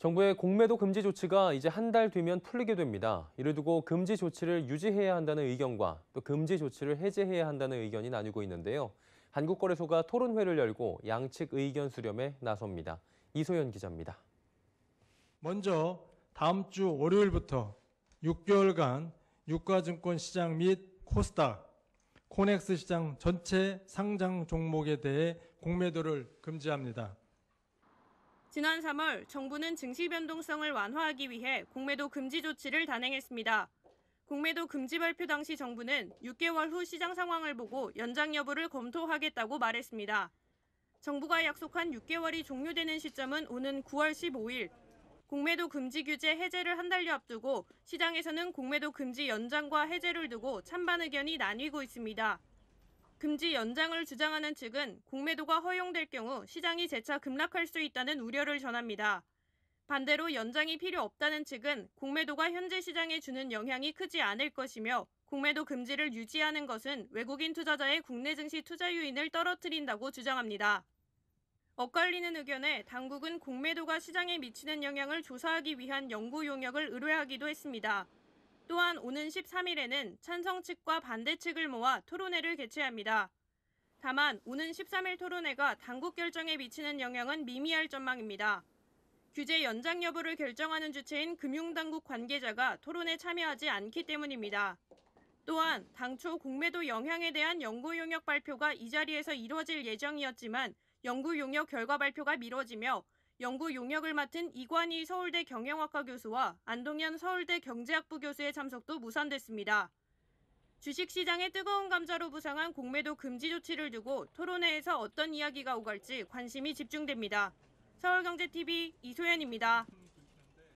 정부의 공매도 금지 조치가 이제 한 달 뒤면 풀리게 됩니다. 이를 두고 금지 조치를 유지해야 한다는 의견과 또 금지 조치를 해제해야 한다는 의견이 나뉘고 있는데요. 한국거래소가 토론회를 열고 양측 의견 수렴에 나섭니다. 이소연 기자입니다. 먼저 다음 주 월요일부터 6개월간 유가증권 시장 및 코스닥, 코넥스 시장 전체 상장 종목에 대해 공매도를 금지합니다. 지난 3월 정부는 증시 변동성을 완화하기 위해 공매도 금지 조치를 단행했습니다. 공매도 금지 발표 당시 정부는 6개월 후 시장 상황을 보고 연장 여부를 검토하겠다고 말했습니다. 정부가 약속한 6개월이 종료되는 시점은 오는 9월 15일. 공매도 금지 규제 해제를 한 달여 앞두고 시장에서는 공매도 금지 연장과 해제를 두고 찬반 의견이 나뉘고 있습니다. 금지 연장을 주장하는 측은 공매도가 허용될 경우 시장이 재차 급락할 수 있다는 우려를 전합니다. 반대로 연장이 필요 없다는 측은 공매도가 현재 시장에 주는 영향이 크지 않을 것이며 공매도 금지를 유지하는 것은 외국인 투자자의 국내 증시 투자 유인을 떨어뜨린다고 주장합니다. 엇갈리는 의견에 당국은 공매도가 시장에 미치는 영향을 조사하기 위한 연구 용역을 의뢰하기도 했습니다. 또한 오는 13일에는 찬성 측과 반대 측을 모아 토론회를 개최합니다. 다만 오는 13일 토론회가 당국 결정에 미치는 영향은 미미할 전망입니다. 규제 연장 여부를 결정하는 주체인 금융당국 관계자가 토론에 참여하지 않기 때문입니다. 또한 당초 공매도 영향에 대한 연구 용역 발표가 이 자리에서 이뤄질 예정이었지만 연구 용역 결과 발표가 미뤄지며 연구 용역을 맡은 이관희 서울대 경영학과 교수와 안동현 서울대 경제학부 교수의 참석도 무산됐습니다. 주식시장의 뜨거운 감자로 부상한 공매도 금지 조치를 두고 토론회에서 어떤 이야기가 오갈지 관심이 집중됩니다. 서울경제TV 이소연입니다.